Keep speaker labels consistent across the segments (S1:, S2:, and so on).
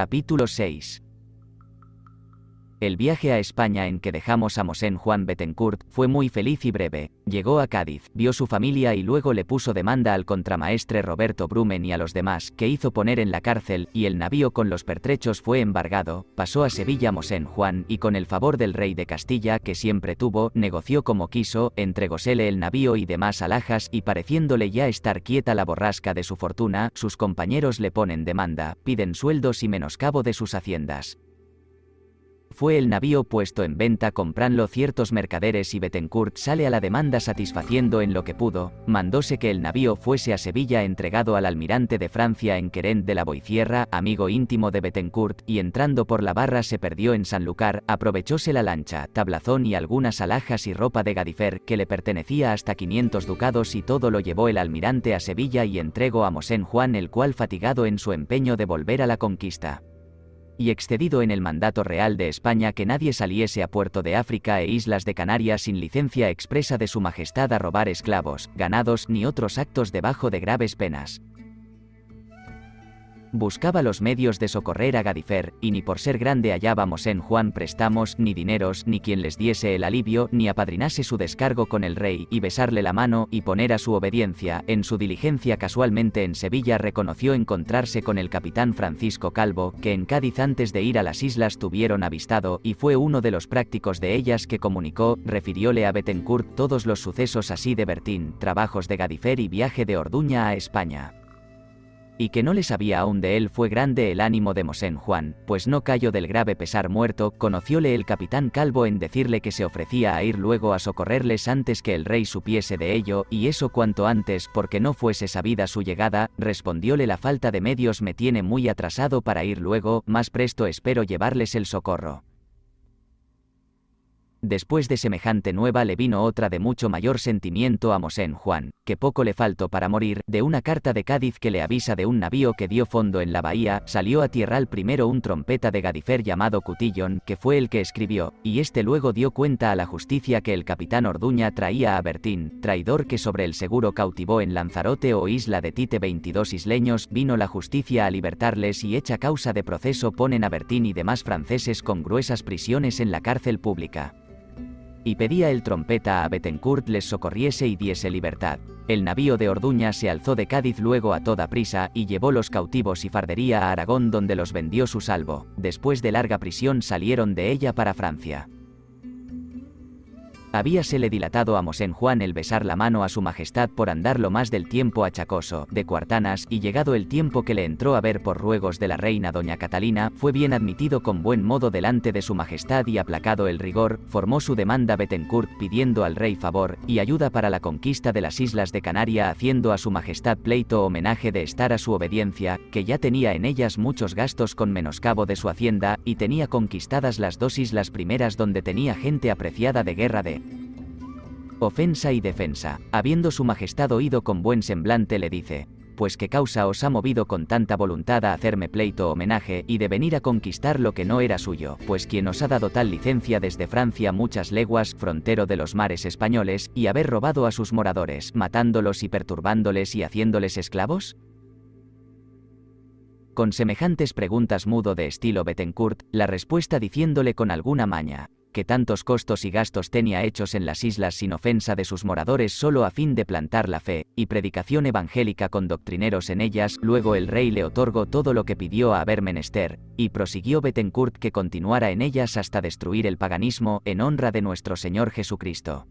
S1: Capítulo 6 el viaje a España en que dejamos a Mosén Juan Betencourt fue muy feliz y breve. Llegó a Cádiz, vio su familia y luego le puso demanda al contramaestre Roberto Brumen y a los demás, que hizo poner en la cárcel, y el navío con los pertrechos fue embargado. Pasó a Sevilla Mosén Juan y con el favor del rey de Castilla que siempre tuvo, negoció como quiso, entregósele el navío y demás alhajas y pareciéndole ya estar quieta la borrasca de su fortuna, sus compañeros le ponen demanda, piden sueldos y menoscabo de sus haciendas fue el navío puesto en venta compranlo ciertos mercaderes y Betencourt sale a la demanda satisfaciendo en lo que pudo, mandóse que el navío fuese a Sevilla entregado al almirante de Francia en Querent de la Boicierra, amigo íntimo de Bettencourt, y entrando por la barra se perdió en Sanlúcar, aprovechóse la lancha, tablazón y algunas alhajas y ropa de Gadifer que le pertenecía hasta 500 ducados y todo lo llevó el almirante a Sevilla y entregó a Mosén Juan el cual fatigado en su empeño de volver a la conquista y excedido en el mandato real de España que nadie saliese a Puerto de África e Islas de Canarias sin licencia expresa de su Majestad a robar esclavos, ganados ni otros actos debajo de graves penas. Buscaba los medios de socorrer a Gadifer, y ni por ser grande hallábamos en Juan prestamos, ni dineros, ni quien les diese el alivio, ni apadrinase su descargo con el rey, y besarle la mano, y poner a su obediencia. En su diligencia casualmente en Sevilla reconoció encontrarse con el capitán Francisco Calvo, que en Cádiz antes de ir a las islas tuvieron avistado, y fue uno de los prácticos de ellas que comunicó, refirióle a Betencourt todos los sucesos así de Bertín, trabajos de Gadifer y viaje de Orduña a España y que no le sabía aún de él fue grande el ánimo de Mosén Juan, pues no cayó del grave pesar muerto, conocióle el capitán Calvo en decirle que se ofrecía a ir luego a socorrerles antes que el rey supiese de ello, y eso cuanto antes porque no fuese sabida su llegada, respondióle la falta de medios me tiene muy atrasado para ir luego, más presto espero llevarles el socorro. Después de semejante nueva le vino otra de mucho mayor sentimiento a Mosén Juan, que poco le faltó para morir, de una carta de Cádiz que le avisa de un navío que dio fondo en la bahía, salió a tierra al primero un trompeta de Gadifer llamado Cutillon, que fue el que escribió, y este luego dio cuenta a la justicia que el capitán Orduña traía a Bertín, traidor que sobre el seguro cautivó en Lanzarote o isla de Tite 22 isleños, vino la justicia a libertarles y hecha causa de proceso ponen a Bertín y demás franceses con gruesas prisiones en la cárcel pública y pedía el trompeta a Betencourt les socorriese y diese libertad. El navío de Orduña se alzó de Cádiz luego a toda prisa y llevó los cautivos y fardería a Aragón donde los vendió su salvo. Después de larga prisión salieron de ella para Francia. Habíasele dilatado a Mosén Juan el besar la mano a su majestad por andarlo más del tiempo achacoso, de cuartanas, y llegado el tiempo que le entró a ver por ruegos de la reina doña Catalina, fue bien admitido con buen modo delante de su majestad y aplacado el rigor, formó su demanda Betencourt pidiendo al rey favor y ayuda para la conquista de las islas de Canaria haciendo a su majestad pleito homenaje de estar a su obediencia, que ya tenía en ellas muchos gastos con menoscabo de su hacienda, y tenía conquistadas las dos islas primeras donde tenía gente apreciada de guerra de ofensa y defensa. Habiendo su majestad oído con buen semblante le dice, pues qué causa os ha movido con tanta voluntad a hacerme pleito homenaje y de venir a conquistar lo que no era suyo, pues quien os ha dado tal licencia desde Francia muchas leguas, frontero de los mares españoles, y haber robado a sus moradores, matándolos y perturbándoles y haciéndoles esclavos? Con semejantes preguntas mudo de estilo Bettencourt, la respuesta diciéndole con alguna maña, que tantos costos y gastos tenía hechos en las islas sin ofensa de sus moradores solo a fin de plantar la fe, y predicación evangélica con doctrineros en ellas, luego el rey le otorgó todo lo que pidió a haber menester, y prosiguió Bettencourt que continuara en ellas hasta destruir el paganismo en honra de nuestro Señor Jesucristo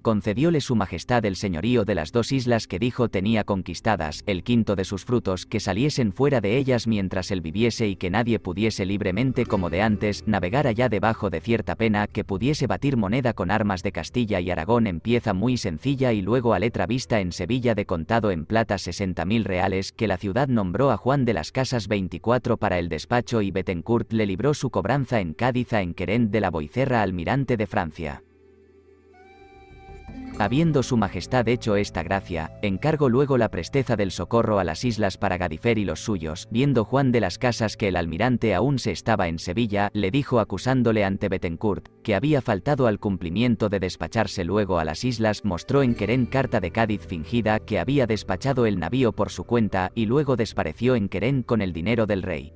S1: concedióle su majestad el señorío de las dos islas que dijo tenía conquistadas, el quinto de sus frutos, que saliesen fuera de ellas mientras él viviese y que nadie pudiese libremente como de antes navegar allá debajo de cierta pena que pudiese batir moneda con armas de Castilla y Aragón en pieza muy sencilla y luego a letra vista en Sevilla de contado en plata 60.000 reales que la ciudad nombró a Juan de las Casas 24 para el despacho y Betencourt le libró su cobranza en Cádiz en Querén de la Boicerra almirante de Francia. Habiendo su majestad hecho esta gracia, encargo luego la presteza del socorro a las islas para Gadifer y los suyos, viendo Juan de las Casas que el almirante aún se estaba en Sevilla, le dijo acusándole ante Betencourt, que había faltado al cumplimiento de despacharse luego a las islas, mostró en Querén carta de Cádiz fingida que había despachado el navío por su cuenta y luego despareció en Querén con el dinero del rey.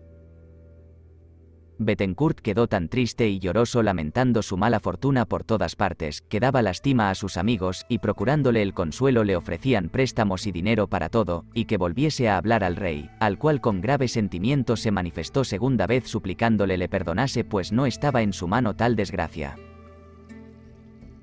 S1: Bettencourt quedó tan triste y lloroso lamentando su mala fortuna por todas partes, que daba lástima a sus amigos y procurándole el consuelo le ofrecían préstamos y dinero para todo, y que volviese a hablar al rey, al cual con grave sentimiento se manifestó segunda vez suplicándole le perdonase pues no estaba en su mano tal desgracia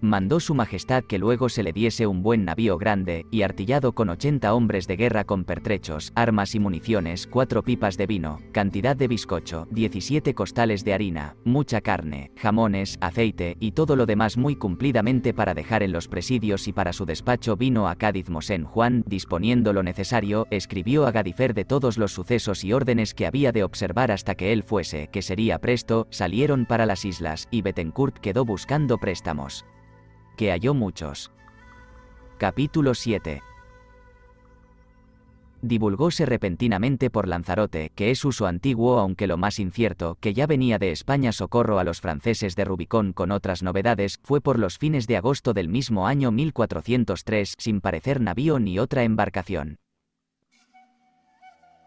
S1: mandó su majestad que luego se le diese un buen navío grande, y artillado con 80 hombres de guerra con pertrechos, armas y municiones, cuatro pipas de vino, cantidad de bizcocho, 17 costales de harina, mucha carne, jamones, aceite, y todo lo demás muy cumplidamente para dejar en los presidios y para su despacho vino a Cádiz Mosén Juan, disponiendo lo necesario, escribió a Gadifer de todos los sucesos y órdenes que había de observar hasta que él fuese, que sería presto, salieron para las islas, y Betencourt quedó buscando préstamos que halló muchos. Capítulo 7. Divulgóse repentinamente por Lanzarote, que es uso antiguo aunque lo más incierto, que ya venía de España socorro a los franceses de Rubicón con otras novedades, fue por los fines de agosto del mismo año 1403, sin parecer navío ni otra embarcación.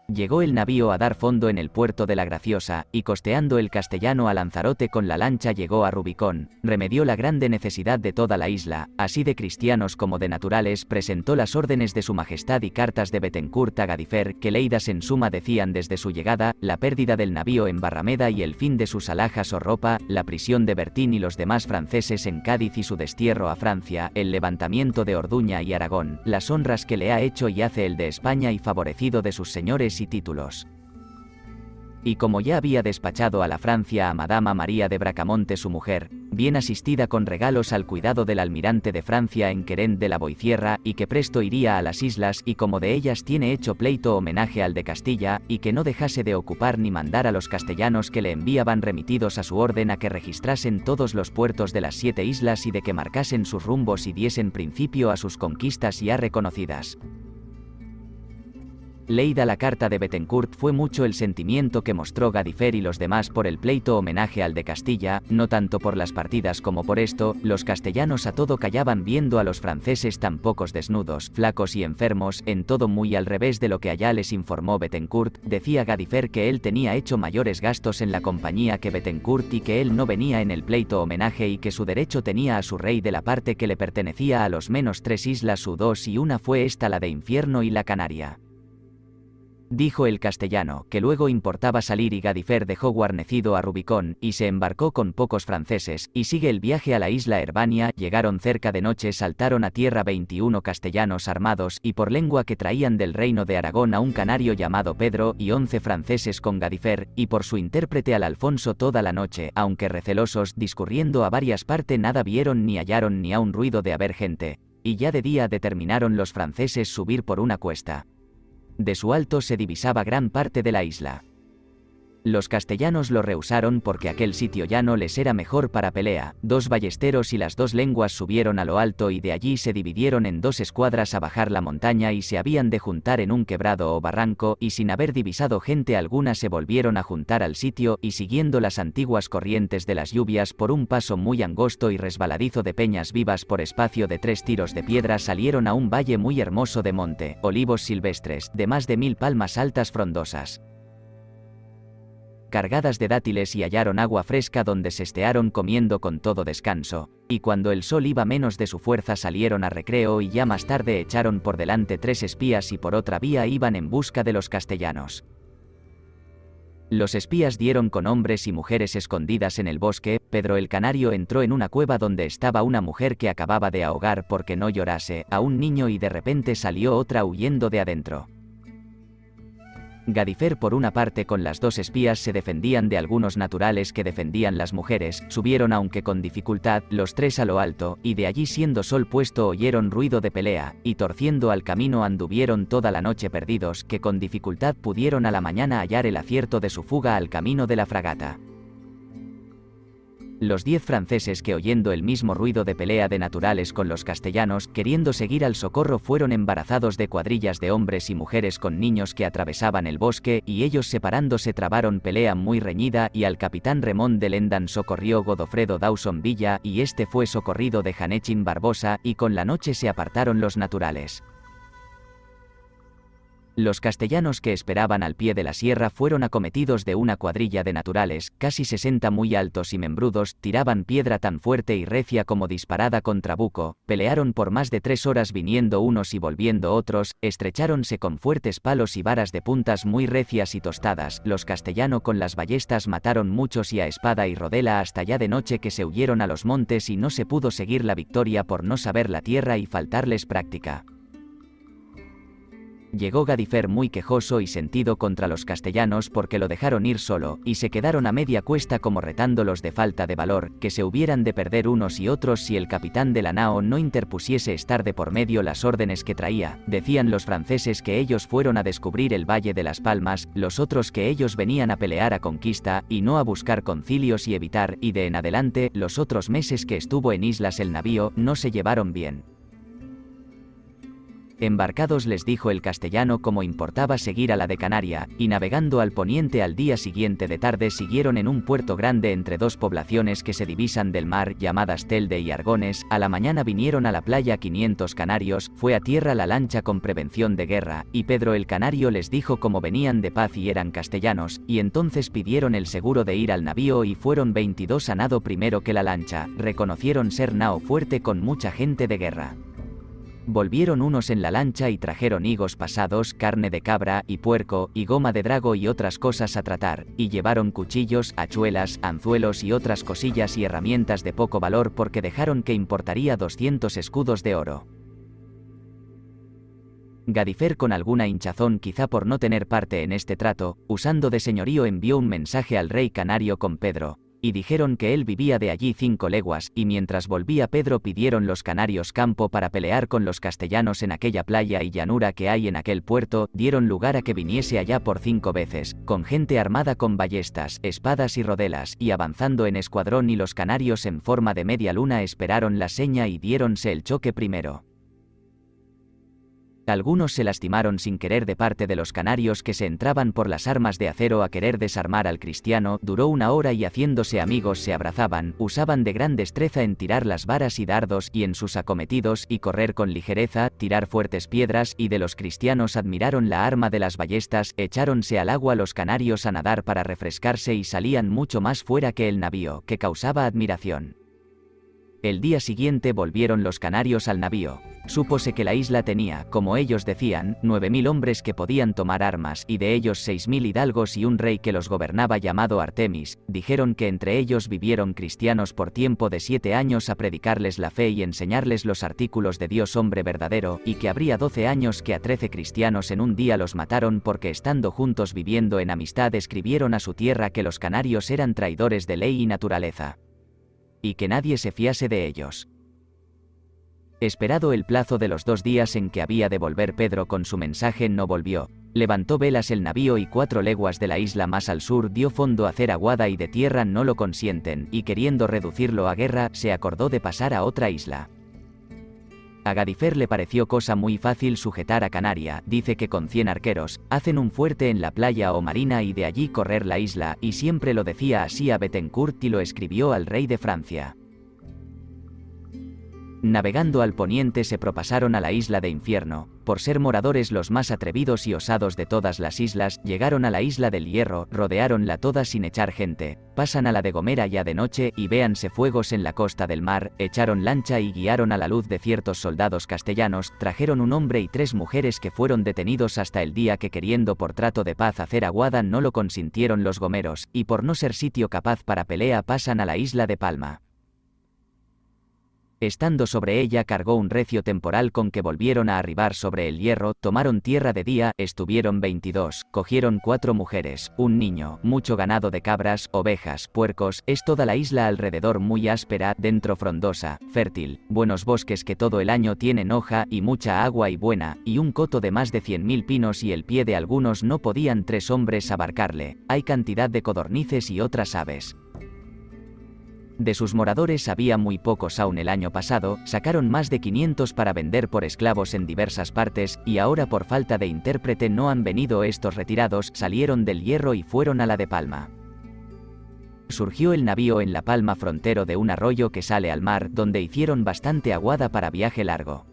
S1: Llegó el navío a dar fondo en el puerto de la Graciosa, y costeando el castellano a Lanzarote con la lancha llegó a Rubicón, remedió la grande necesidad de toda la isla, así de cristianos como de naturales, presentó las órdenes de su majestad y cartas de Betencourt a Gadifer, que leídas en suma decían desde su llegada, la pérdida del navío en Barrameda y el fin de sus alhajas o ropa, la prisión de Bertín y los demás franceses en Cádiz y su destierro a Francia, el levantamiento de Orduña y Aragón, las honras que le ha hecho y hace el de España y favorecido de sus señores y títulos. Y como ya había despachado a la Francia a Madama María de Bracamonte su mujer, bien asistida con regalos al cuidado del almirante de Francia en Querent de la Boicierra y que presto iría a las islas y como de ellas tiene hecho pleito homenaje al de Castilla y que no dejase de ocupar ni mandar a los castellanos que le enviaban remitidos a su orden a que registrasen todos los puertos de las siete islas y de que marcasen sus rumbos y diesen principio a sus conquistas ya reconocidas. Leída la carta de Bettencourt fue mucho el sentimiento que mostró Gadifer y los demás por el pleito homenaje al de Castilla, no tanto por las partidas como por esto, los castellanos a todo callaban viendo a los franceses tan pocos desnudos, flacos y enfermos, en todo muy al revés de lo que allá les informó Bettencourt, decía Gadifer que él tenía hecho mayores gastos en la compañía que Bettencourt y que él no venía en el pleito homenaje y que su derecho tenía a su rey de la parte que le pertenecía a los menos tres islas u dos y una fue esta la de infierno y la Canaria. Dijo el castellano, que luego importaba salir y Gadifer dejó guarnecido a Rubicón y se embarcó con pocos franceses, y sigue el viaje a la isla Herbania, llegaron cerca de noche, saltaron a tierra 21 castellanos armados y por lengua que traían del reino de Aragón a un canario llamado Pedro y 11 franceses con Gadifer, y por su intérprete al Alfonso toda la noche, aunque recelosos, discurriendo a varias partes nada vieron ni hallaron ni a un ruido de haber gente, y ya de día determinaron los franceses subir por una cuesta de su alto se divisaba gran parte de la isla. Los castellanos lo rehusaron porque aquel sitio ya no les era mejor para pelea. Dos ballesteros y las dos lenguas subieron a lo alto y de allí se dividieron en dos escuadras a bajar la montaña y se habían de juntar en un quebrado o barranco y sin haber divisado gente alguna se volvieron a juntar al sitio y siguiendo las antiguas corrientes de las lluvias por un paso muy angosto y resbaladizo de peñas vivas por espacio de tres tiros de piedra salieron a un valle muy hermoso de monte, olivos silvestres, de más de mil palmas altas frondosas cargadas de dátiles y hallaron agua fresca donde se estearon comiendo con todo descanso, y cuando el sol iba menos de su fuerza salieron a recreo y ya más tarde echaron por delante tres espías y por otra vía iban en busca de los castellanos. Los espías dieron con hombres y mujeres escondidas en el bosque, Pedro el Canario entró en una cueva donde estaba una mujer que acababa de ahogar porque no llorase a un niño y de repente salió otra huyendo de adentro. Gadifer por una parte con las dos espías se defendían de algunos naturales que defendían las mujeres, subieron aunque con dificultad, los tres a lo alto, y de allí siendo sol puesto oyeron ruido de pelea, y torciendo al camino anduvieron toda la noche perdidos, que con dificultad pudieron a la mañana hallar el acierto de su fuga al camino de la fragata. Los diez franceses que oyendo el mismo ruido de pelea de naturales con los castellanos, queriendo seguir al socorro, fueron embarazados de cuadrillas de hombres y mujeres con niños que atravesaban el bosque, y ellos separándose trabaron pelea muy reñida, y al capitán Remón de Lendan socorrió Godofredo Dawson Villa, y este fue socorrido de Janechin Barbosa, y con la noche se apartaron los naturales. Los castellanos que esperaban al pie de la sierra fueron acometidos de una cuadrilla de naturales, casi 60 muy altos y membrudos, tiraban piedra tan fuerte y recia como disparada contra buco, pelearon por más de tres horas viniendo unos y volviendo otros, estrecháronse con fuertes palos y varas de puntas muy recias y tostadas, los castellanos con las ballestas mataron muchos y a espada y rodela hasta ya de noche que se huyeron a los montes y no se pudo seguir la victoria por no saber la tierra y faltarles práctica llegó Gadifer muy quejoso y sentido contra los castellanos porque lo dejaron ir solo, y se quedaron a media cuesta como retándolos de falta de valor, que se hubieran de perder unos y otros si el capitán de la nao no interpusiese estar de por medio las órdenes que traía, decían los franceses que ellos fueron a descubrir el Valle de las Palmas, los otros que ellos venían a pelear a conquista, y no a buscar concilios y evitar, y de en adelante, los otros meses que estuvo en islas el navío, no se llevaron bien embarcados les dijo el castellano como importaba seguir a la de Canaria, y navegando al poniente al día siguiente de tarde siguieron en un puerto grande entre dos poblaciones que se divisan del mar llamadas Telde y Argones, a la mañana vinieron a la playa 500 canarios, fue a tierra la lancha con prevención de guerra, y Pedro el Canario les dijo como venían de paz y eran castellanos, y entonces pidieron el seguro de ir al navío y fueron 22 a nado primero que la lancha, reconocieron ser nao fuerte con mucha gente de guerra. Volvieron unos en la lancha y trajeron higos pasados, carne de cabra y puerco, y goma de drago y otras cosas a tratar, y llevaron cuchillos, hachuelas, anzuelos y otras cosillas y herramientas de poco valor porque dejaron que importaría 200 escudos de oro. Gadifer con alguna hinchazón quizá por no tener parte en este trato, usando de señorío envió un mensaje al rey canario con Pedro, y dijeron que él vivía de allí cinco leguas, y mientras volvía Pedro pidieron los canarios campo para pelear con los castellanos en aquella playa y llanura que hay en aquel puerto, dieron lugar a que viniese allá por cinco veces, con gente armada con ballestas, espadas y rodelas, y avanzando en escuadrón y los canarios en forma de media luna esperaron la seña y diéronse el choque primero. Algunos se lastimaron sin querer de parte de los canarios que se entraban por las armas de acero a querer desarmar al cristiano, duró una hora y haciéndose amigos se abrazaban, usaban de gran destreza en tirar las varas y dardos y en sus acometidos y correr con ligereza, tirar fuertes piedras y de los cristianos admiraron la arma de las ballestas, echáronse al agua los canarios a nadar para refrescarse y salían mucho más fuera que el navío, que causaba admiración. El día siguiente volvieron los canarios al navío. Supose que la isla tenía, como ellos decían, 9.000 hombres que podían tomar armas y de ellos 6.000 hidalgos y un rey que los gobernaba llamado Artemis. Dijeron que entre ellos vivieron cristianos por tiempo de siete años a predicarles la fe y enseñarles los artículos de Dios hombre verdadero, y que habría 12 años que a 13 cristianos en un día los mataron porque estando juntos viviendo en amistad escribieron a su tierra que los canarios eran traidores de ley y naturaleza y que nadie se fiase de ellos. Esperado el plazo de los dos días en que había de volver Pedro con su mensaje, no volvió. Levantó velas el navío y cuatro leguas de la isla más al sur dio fondo a hacer aguada y de tierra no lo consienten, y queriendo reducirlo a guerra, se acordó de pasar a otra isla. A Gadifer le pareció cosa muy fácil sujetar a Canaria, dice que con 100 arqueros, hacen un fuerte en la playa o marina y de allí correr la isla, y siempre lo decía así a Bettencourt y lo escribió al rey de Francia navegando al poniente se propasaron a la isla de infierno, por ser moradores los más atrevidos y osados de todas las islas, llegaron a la isla del hierro, rodearonla toda sin echar gente, pasan a la de Gomera ya de noche y véanse fuegos en la costa del mar, echaron lancha y guiaron a la luz de ciertos soldados castellanos, trajeron un hombre y tres mujeres que fueron detenidos hasta el día que queriendo por trato de paz hacer aguada no lo consintieron los gomeros, y por no ser sitio capaz para pelea pasan a la isla de Palma. Estando sobre ella cargó un recio temporal con que volvieron a arribar sobre el hierro, tomaron tierra de día, estuvieron 22, cogieron cuatro mujeres, un niño, mucho ganado de cabras, ovejas, puercos, es toda la isla alrededor muy áspera, dentro frondosa, fértil, buenos bosques que todo el año tienen hoja y mucha agua y buena, y un coto de más de 100.000 pinos y el pie de algunos no podían tres hombres abarcarle, hay cantidad de codornices y otras aves. De sus moradores había muy pocos aún el año pasado, sacaron más de 500 para vender por esclavos en diversas partes, y ahora por falta de intérprete no han venido estos retirados, salieron del hierro y fueron a la de Palma. Surgió el navío en La Palma frontero de un arroyo que sale al mar, donde hicieron bastante aguada para viaje largo.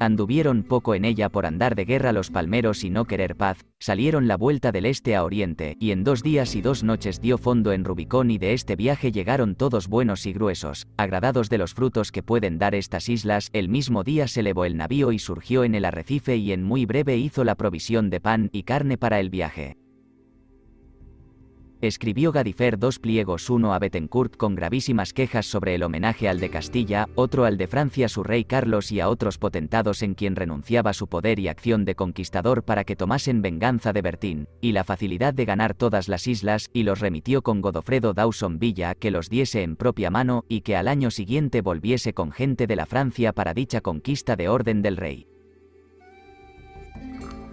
S1: Anduvieron poco en ella por andar de guerra los palmeros y no querer paz, salieron la vuelta del este a oriente, y en dos días y dos noches dio fondo en Rubicón y de este viaje llegaron todos buenos y gruesos, agradados de los frutos que pueden dar estas islas, el mismo día se elevó el navío y surgió en el arrecife y en muy breve hizo la provisión de pan y carne para el viaje escribió Gadifer dos pliegos, uno a Bettencourt con gravísimas quejas sobre el homenaje al de Castilla, otro al de Francia su rey Carlos y a otros potentados en quien renunciaba su poder y acción de conquistador para que tomasen venganza de Bertín, y la facilidad de ganar todas las islas, y los remitió con Godofredo Dawson Villa que los diese en propia mano y que al año siguiente volviese con gente de la Francia para dicha conquista de orden del rey.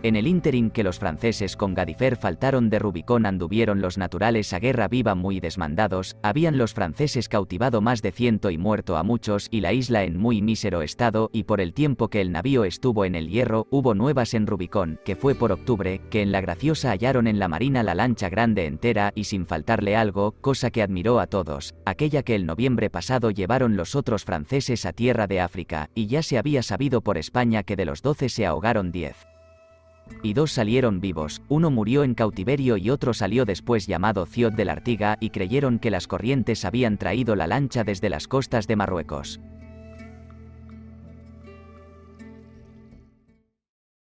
S1: En el ínterin que los franceses con Gadifer faltaron de Rubicón anduvieron los naturales a guerra viva muy desmandados, habían los franceses cautivado más de ciento y muerto a muchos y la isla en muy mísero estado y por el tiempo que el navío estuvo en el hierro hubo nuevas en Rubicón, que fue por octubre, que en la Graciosa hallaron en la marina la lancha grande entera y sin faltarle algo, cosa que admiró a todos, aquella que el noviembre pasado llevaron los otros franceses a tierra de África, y ya se había sabido por España que de los doce se ahogaron diez y dos salieron vivos, uno murió en cautiverio y otro salió después llamado Ciot de la Artiga y creyeron que las corrientes habían traído la lancha desde las costas de Marruecos.